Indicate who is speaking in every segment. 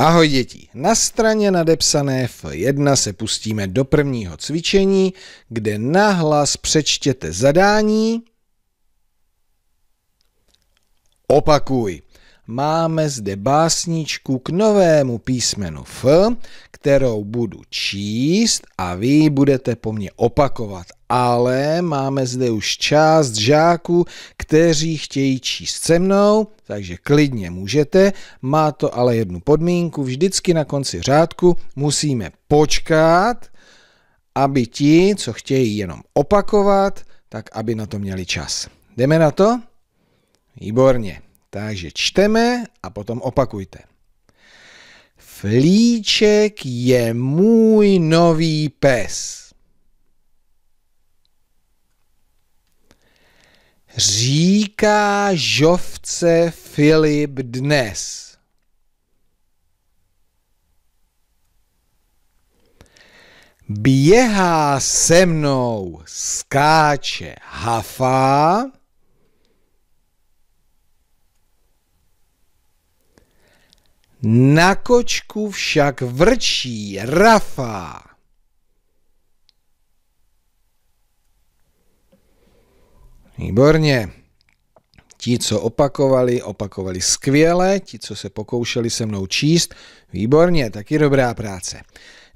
Speaker 1: Ahoj děti, na straně nadepsané F1 se pustíme do prvního cvičení, kde nahlas přečtěte zadání. Opakuj. Máme zde básničku k novému písmenu F, kterou budu číst a vy budete po mně opakovat ale máme zde už část žáků, kteří chtějí číst se mnou, takže klidně můžete, má to ale jednu podmínku, vždycky na konci řádku musíme počkat, aby ti, co chtějí jenom opakovat, tak aby na to měli čas. Jdeme na to? Výborně. Takže čteme a potom opakujte. Flíček je můj nový pes. Říká žovce Filip dnes. Běhá se mnou, skáče, Hafa, Na kočku však vrčí Rafa. Výborně. Ti, co opakovali, opakovali skvěle, ti, co se pokoušeli se mnou číst, výborně, taky dobrá práce.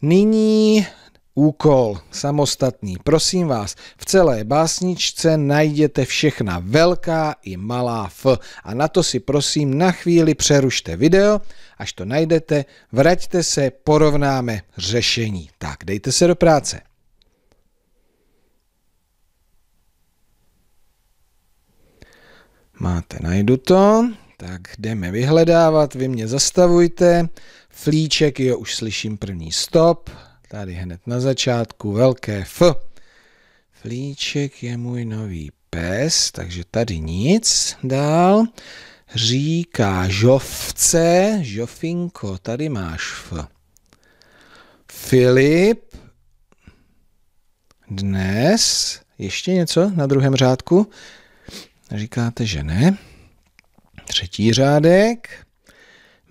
Speaker 1: Nyní úkol samostatný. Prosím vás, v celé básničce najděte všechna velká i malá F a na to si prosím na chvíli přerušte video, až to najdete, vraťte se, porovnáme řešení. Tak, dejte se do práce. máte, najdu to, tak jdeme vyhledávat, vy mě zastavujte, flíček, jo, už slyším první stop, tady hned na začátku, velké F. Flíček je můj nový pes, takže tady nic dál. Říká žovce, žofinko, tady máš F. Filip, dnes, ještě něco na druhém řádku? Říkáte, že ne. Třetí řádek.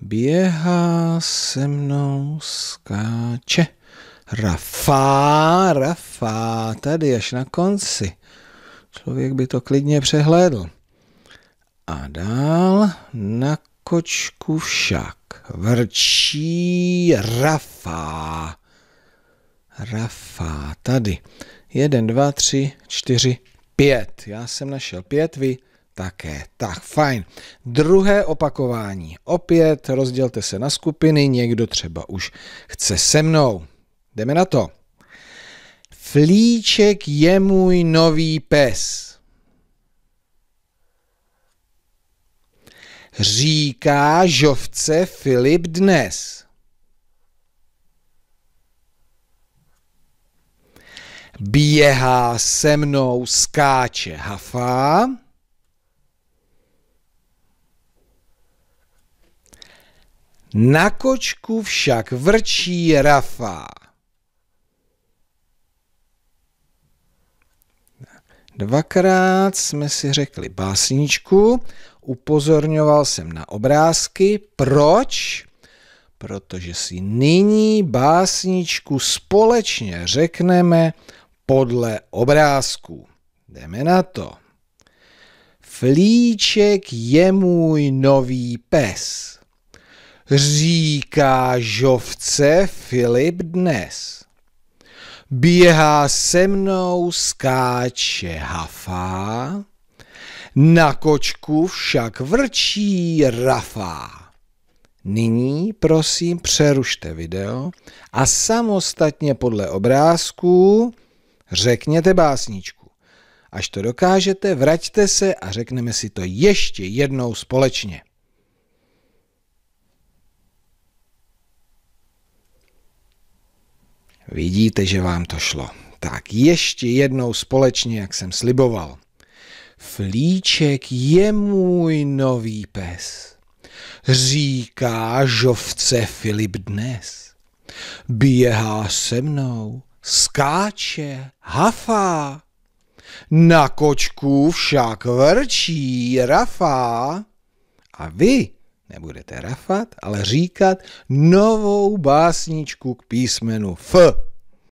Speaker 1: Běhá se mnou skáče. Rafa, Rafa, tady až na konci. Člověk by to klidně přehlédl. A dál na kočku však vrčí Rafa, Rafa, tady. Jeden, dva, tři, čtyři, Pět. Já jsem našel pět, vy také. Tak, fajn. Druhé opakování. Opět rozdělte se na skupiny, někdo třeba už chce se mnou. Jdeme na to. Flíček je můj nový pes. Říká žovce Filip dnes. běhá se mnou, skáče, hafá. Na kočku však vrčí Rafa. Dvakrát jsme si řekli básničku, upozorňoval jsem na obrázky. Proč? Protože si nyní básničku společně řekneme podle obrázku. Jdeme na to. Flíček je můj nový pes, říká žovce Filip dnes. Běhá se mnou, skáče hafá, na kočku však vrčí rafá. Nyní prosím přerušte video a samostatně podle obrázků Řekněte básničku. Až to dokážete, vraťte se a řekneme si to ještě jednou společně. Vidíte, že vám to šlo. Tak ještě jednou společně, jak jsem sliboval. Flíček je můj nový pes, říká žovce Filip dnes. Běhá se mnou, skáče, hafá. Na kočku však vrčí rafá. A vy nebudete rafat, ale říkat novou básničku k písmenu F.